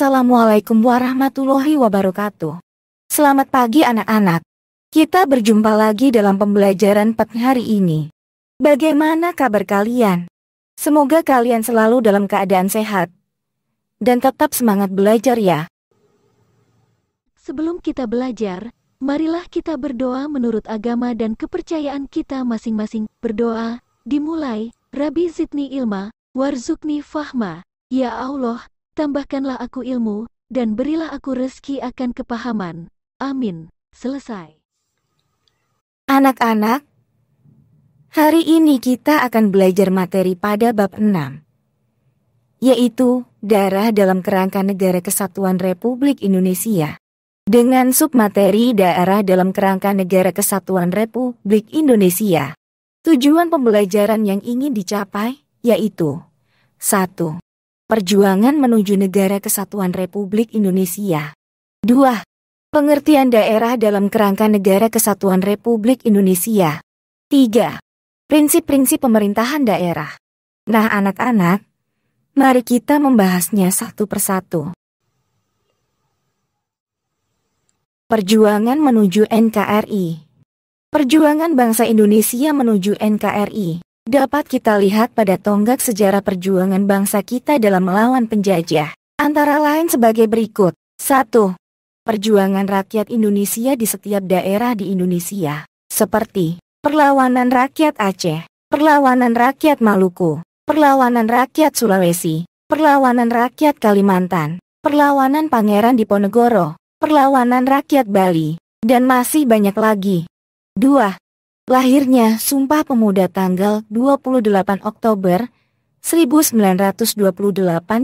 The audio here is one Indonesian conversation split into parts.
Assalamualaikum warahmatullahi wabarakatuh. Selamat pagi anak-anak. Kita berjumpa lagi dalam pembelajaran pet hari ini. Bagaimana kabar kalian? Semoga kalian selalu dalam keadaan sehat. Dan tetap semangat belajar ya. Sebelum kita belajar, marilah kita berdoa menurut agama dan kepercayaan kita masing-masing. Berdoa, dimulai, Rabbi Zidni Ilma, Warzukni Fahma. Ya Allah, tambahkanlah aku ilmu, dan berilah aku rezeki akan kepahaman. Amin. Selesai. Anak-anak, hari ini kita akan belajar materi pada bab 6, yaitu darah dalam kerangka negara kesatuan Republik Indonesia. Dengan submateri daerah dalam kerangka negara kesatuan Republik Indonesia. Tujuan pembelajaran yang ingin dicapai yaitu 1. Perjuangan menuju negara kesatuan Republik Indonesia. 2. Pengertian daerah dalam kerangka negara kesatuan Republik Indonesia. 3. Prinsip-prinsip pemerintahan daerah. Nah anak-anak, mari kita membahasnya satu persatu. Perjuangan menuju NKRI Perjuangan bangsa Indonesia menuju NKRI dapat kita lihat pada tonggak sejarah perjuangan bangsa kita dalam melawan penjajah. Antara lain sebagai berikut. 1. Perjuangan rakyat Indonesia di setiap daerah di Indonesia. Seperti, perlawanan rakyat Aceh, perlawanan rakyat Maluku, perlawanan rakyat Sulawesi, perlawanan rakyat Kalimantan, perlawanan Pangeran Diponegoro, perlawanan rakyat Bali, dan masih banyak lagi. 2. Lahirnya Sumpah Pemuda tanggal 28 Oktober 1928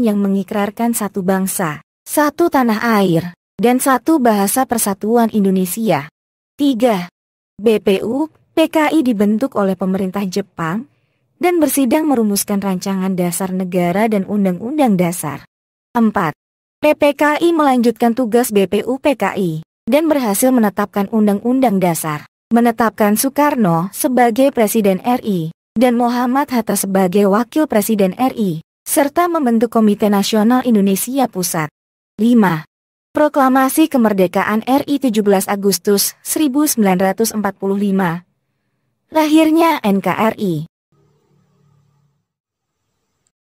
yang mengikrarkan satu bangsa, satu tanah air, dan satu bahasa persatuan Indonesia. 3. BPU PKI dibentuk oleh pemerintah Jepang dan bersidang merumuskan rancangan dasar negara dan undang-undang dasar. 4. PPKI melanjutkan tugas BPU PKI dan berhasil menetapkan undang-undang dasar menetapkan Soekarno sebagai Presiden RI dan Muhammad Hatta sebagai Wakil Presiden RI, serta membentuk Komite Nasional Indonesia Pusat. 5. Proklamasi Kemerdekaan RI 17 Agustus 1945 Lahirnya NKRI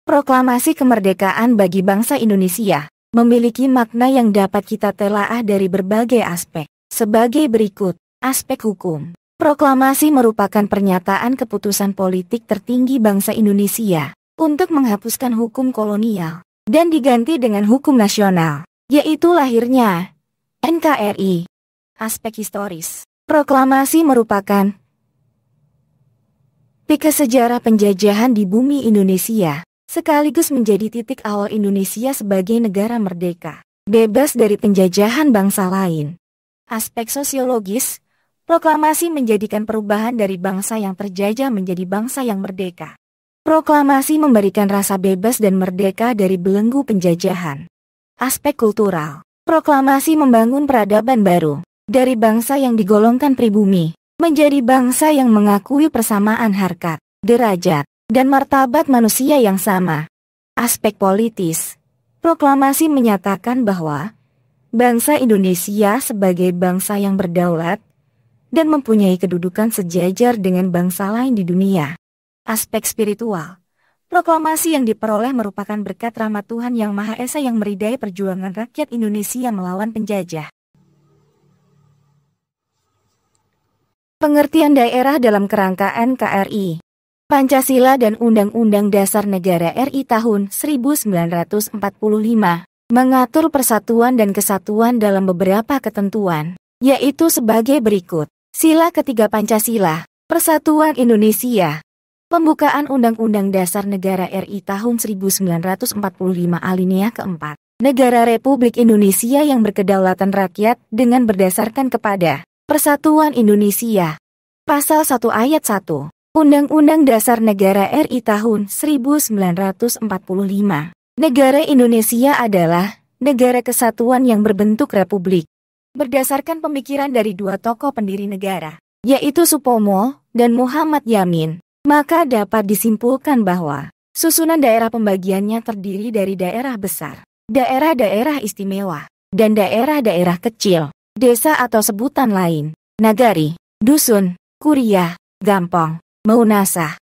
Proklamasi kemerdekaan bagi bangsa Indonesia memiliki makna yang dapat kita telaah dari berbagai aspek, sebagai berikut. Aspek hukum. Proklamasi merupakan pernyataan keputusan politik tertinggi bangsa Indonesia untuk menghapuskan hukum kolonial dan diganti dengan hukum nasional, yaitu lahirnya NKRI. Aspek historis. Proklamasi merupakan pika sejarah penjajahan di bumi Indonesia, sekaligus menjadi titik awal Indonesia sebagai negara merdeka, bebas dari penjajahan bangsa lain. Aspek sosiologis, Proklamasi menjadikan perubahan dari bangsa yang terjajah menjadi bangsa yang merdeka. Proklamasi memberikan rasa bebas dan merdeka dari belenggu penjajahan. Aspek kultural. Proklamasi membangun peradaban baru dari bangsa yang digolongkan pribumi menjadi bangsa yang mengakui persamaan harkat, derajat, dan martabat manusia yang sama. Aspek politis. Proklamasi menyatakan bahwa bangsa Indonesia sebagai bangsa yang berdaulat dan mempunyai kedudukan sejajar dengan bangsa lain di dunia. Aspek spiritual Proklamasi yang diperoleh merupakan berkat rahmat Tuhan Yang Maha Esa yang meridai perjuangan rakyat Indonesia melawan penjajah. Pengertian daerah dalam kerangka NKRI Pancasila dan Undang-Undang Dasar Negara RI tahun 1945 mengatur persatuan dan kesatuan dalam beberapa ketentuan, yaitu sebagai berikut. Sila ketiga Pancasila, Persatuan Indonesia. Pembukaan Undang-Undang Dasar Negara RI tahun 1945 alinea keempat. Negara Republik Indonesia yang berkedaulatan rakyat dengan berdasarkan kepada Persatuan Indonesia. Pasal 1 ayat 1. Undang-Undang Dasar Negara RI tahun 1945. Negara Indonesia adalah negara kesatuan yang berbentuk republik berdasarkan pemikiran dari dua tokoh pendiri negara, yaitu Supomo dan Muhammad Yamin, maka dapat disimpulkan bahwa susunan daerah pembagiannya terdiri dari daerah besar, daerah-daerah istimewa, dan daerah-daerah kecil, desa atau sebutan lain, nagari, dusun, kuriah, gampong, maunasah.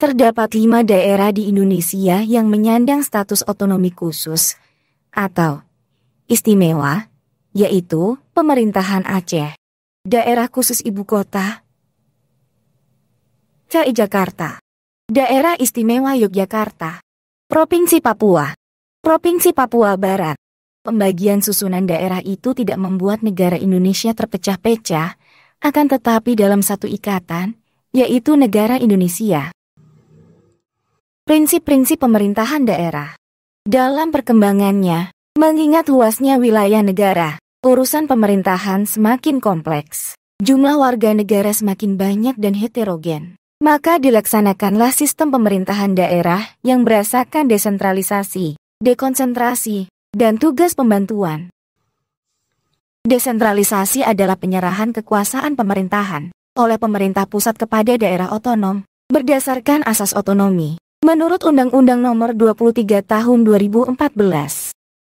Terdapat lima daerah di Indonesia yang menyandang status otonomi khusus, atau istimewa, yaitu pemerintahan Aceh, daerah khusus ibu kota, DKI Jakarta, daerah istimewa Yogyakarta, Provinsi Papua, Provinsi Papua Barat. Pembagian susunan daerah itu tidak membuat negara Indonesia terpecah-pecah, akan tetapi dalam satu ikatan, yaitu negara Indonesia. Prinsip-prinsip pemerintahan daerah dalam perkembangannya, Mengingat luasnya wilayah negara, urusan pemerintahan semakin kompleks. Jumlah warga negara semakin banyak dan heterogen. Maka dilaksanakanlah sistem pemerintahan daerah yang berasakan desentralisasi, dekonsentrasi, dan tugas pembantuan. Desentralisasi adalah penyerahan kekuasaan pemerintahan oleh pemerintah pusat kepada daerah otonom berdasarkan asas otonomi. Menurut Undang-Undang Nomor 23 Tahun 2014,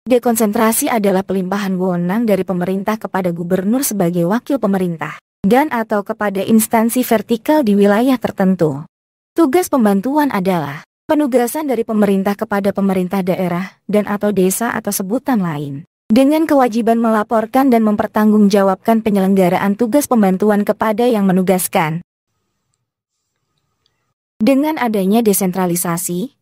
Dekonsentrasi adalah pelimpahan wewenang dari pemerintah kepada gubernur sebagai wakil pemerintah, dan atau kepada instansi vertikal di wilayah tertentu. Tugas pembantuan adalah penugasan dari pemerintah kepada pemerintah daerah dan atau desa atau sebutan lain, dengan kewajiban melaporkan dan mempertanggungjawabkan penyelenggaraan tugas pembantuan kepada yang menugaskan. Dengan adanya desentralisasi,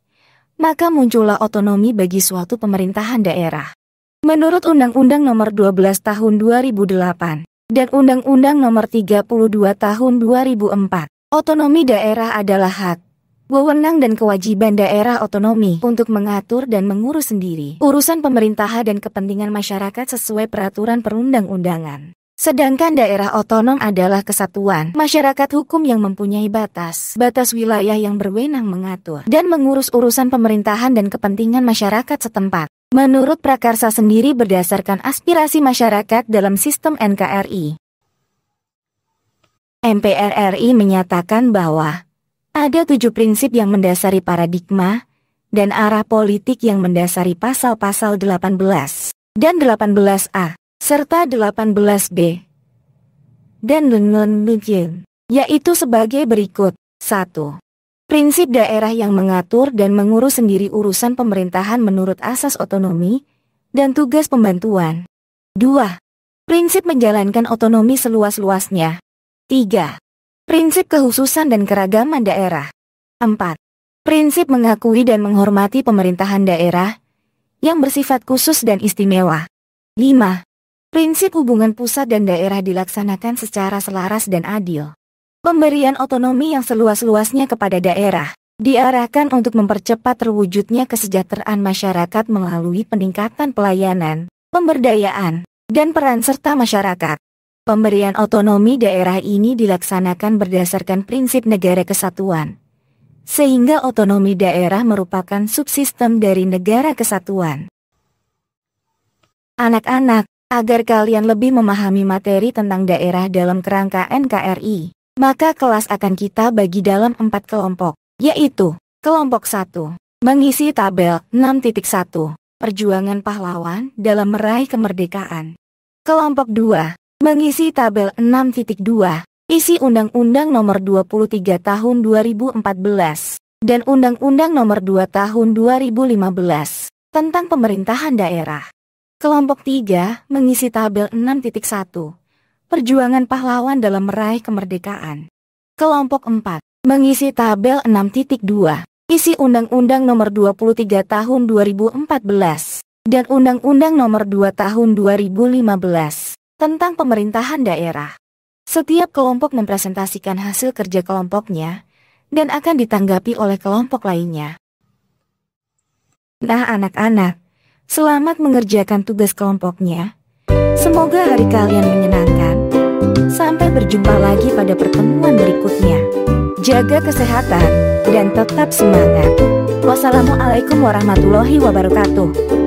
maka muncullah otonomi bagi suatu pemerintahan daerah. Menurut Undang-Undang Nomor 12 Tahun 2008 dan Undang-Undang Nomor 32 Tahun 2004, otonomi daerah adalah hak, wewenang dan kewajiban daerah otonomi untuk mengatur dan mengurus sendiri urusan pemerintahan dan kepentingan masyarakat sesuai peraturan perundang-undangan. Sedangkan daerah otonom adalah kesatuan masyarakat hukum yang mempunyai batas, batas wilayah yang berwenang mengatur dan mengurus urusan pemerintahan dan kepentingan masyarakat setempat. Menurut Prakarsa sendiri berdasarkan aspirasi masyarakat dalam sistem NKRI. MPR RI menyatakan bahwa ada tujuh prinsip yang mendasari paradigma dan arah politik yang mendasari pasal-pasal 18 dan 18A serta 18B. Dan demikian, yaitu sebagai berikut. 1. Prinsip daerah yang mengatur dan mengurus sendiri urusan pemerintahan menurut asas otonomi dan tugas pembantuan. 2. Prinsip menjalankan otonomi seluas-luasnya. 3. Prinsip kehususan dan keragaman daerah. 4. Prinsip mengakui dan menghormati pemerintahan daerah yang bersifat khusus dan istimewa. 5. Prinsip hubungan pusat dan daerah dilaksanakan secara selaras dan adil. Pemberian otonomi yang seluas-luasnya kepada daerah diarahkan untuk mempercepat terwujudnya kesejahteraan masyarakat melalui peningkatan pelayanan, pemberdayaan, dan peran serta masyarakat. Pemberian otonomi daerah ini dilaksanakan berdasarkan prinsip negara kesatuan, sehingga otonomi daerah merupakan subsistem dari negara kesatuan. Anak-anak, Agar kalian lebih memahami materi tentang daerah dalam kerangka NKRI, maka kelas akan kita bagi dalam empat kelompok, yaitu Kelompok 1. Mengisi tabel 6.1. Perjuangan pahlawan dalam meraih kemerdekaan. Kelompok 2. Mengisi tabel 6.2. Isi Undang-Undang Nomor 23 Tahun 2014 dan Undang-Undang Nomor 2 Tahun 2015 tentang pemerintahan daerah. Kelompok 3 mengisi tabel 6.1. Perjuangan pahlawan dalam meraih kemerdekaan. Kelompok 4 mengisi tabel 6.2. Isi Undang-Undang Nomor 23 Tahun 2014 dan Undang-Undang Nomor 2 Tahun 2015 tentang pemerintahan daerah. Setiap kelompok mempresentasikan hasil kerja kelompoknya dan akan ditanggapi oleh kelompok lainnya. Nah, anak-anak, Selamat mengerjakan tugas kelompoknya. Semoga hari kalian menyenangkan. Sampai berjumpa lagi pada pertemuan berikutnya. Jaga kesehatan dan tetap semangat. Wassalamualaikum warahmatullahi wabarakatuh.